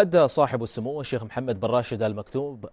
أدى صاحب السمو الشيخ محمد بن راشد المكتوب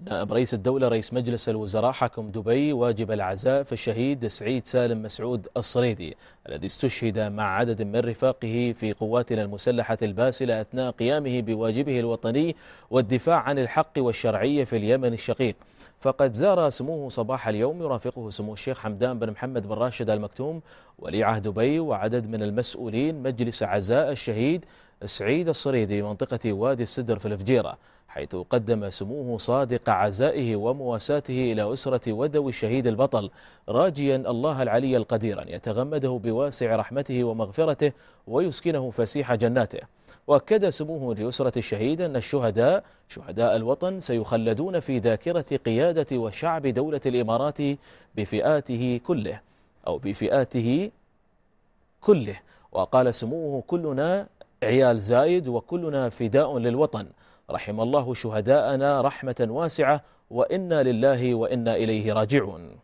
نائب رئيس الدولة رئيس مجلس الوزراء حكم دبي واجب العزاء في الشهيد سعيد سالم مسعود الصريدي الذي استشهد مع عدد من رفاقه في قواتنا المسلحة الباسلة أثناء قيامه بواجبه الوطني والدفاع عن الحق والشرعية في اليمن الشقيق فقد زار سموه صباح اليوم يرافقه سمو الشيخ حمدان بن محمد بن راشد المكتوم ولي عهد دبي وعدد من المسؤولين مجلس عزاء الشهيد سعيد الصريدي منطقة وادي السدر في الفجيرة حيث قدم سموه صادق عزائه ومواساته إلى أسرة ودو الشهيد البطل راجيا الله العلي القدير أن يتغمده بواسع رحمته ومغفرته ويسكنه فسيح جناته وأكد سموه لأسرة الشهيد أن الشهداء شهداء الوطن سيخلدون في ذاكرة قيادة وشعب دولة الإمارات بفئاته كله أو بفئاته كله وقال سموه كلنا عيال زايد وكلنا فداء للوطن رحم الله شهداءنا رحمة واسعة وإنا لله وإنا إليه راجعون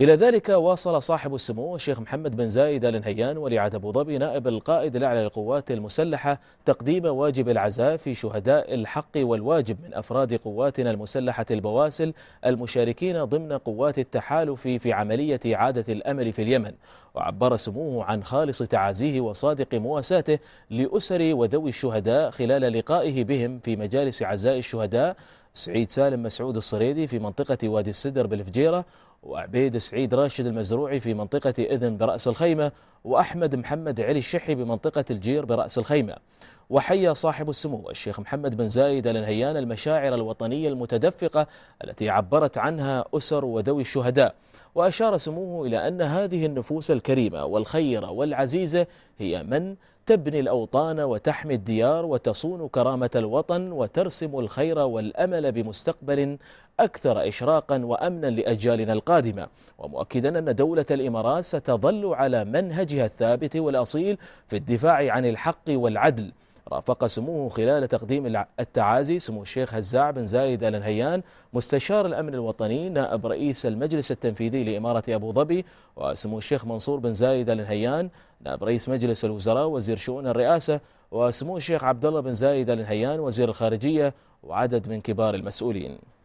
إلى ذلك واصل صاحب السمو الشيخ محمد بن زايد آل نهيان ولي عهد أبو ظبي نائب القائد الأعلى للقوات المسلحة تقديم واجب العزاء في شهداء الحق والواجب من أفراد قواتنا المسلحة البواسل المشاركين ضمن قوات التحالف في عملية إعادة الأمل في اليمن وعبر سموه عن خالص تعازيه وصادق مواساته لأسر وذوي الشهداء خلال لقائه بهم في مجالس عزاء الشهداء سعيد سالم مسعود الصريدي في منطقة وادي السدر بالفجيرة وعبيد سعيد راشد المزروعي في منطقة إذن برأس الخيمة وأحمد محمد علي الشحي بمنطقة الجير برأس الخيمة وحيا صاحب السمو الشيخ محمد بن زايد النهيان المشاعر الوطنية المتدفقة التي عبرت عنها أسر وذوي الشهداء وأشار سموه إلى أن هذه النفوس الكريمة والخيرة والعزيزة هي من تبني الأوطان وتحمي الديار وتصون كرامة الوطن وترسم الخير والأمل بمستقبل أكثر إشراقا وأمنا لأجيالنا القادمة ومؤكدا أن دولة الإمارات ستظل على منهجها الثابت والأصيل في الدفاع عن الحق والعدل رافق سموه خلال تقديم التعازي سمو الشيخ هزاع بن زايد آل نهيان مستشار الأمن الوطني نائب رئيس المجلس التنفيذي لإمارة أبو ظبي وسمو الشيخ منصور بن زايد آل نهيان نائب رئيس مجلس الوزراء وزير شؤون الرئاسة وسمو الشيخ عبد الله بن زايد آل نهيان وزير الخارجية وعدد من كبار المسؤولين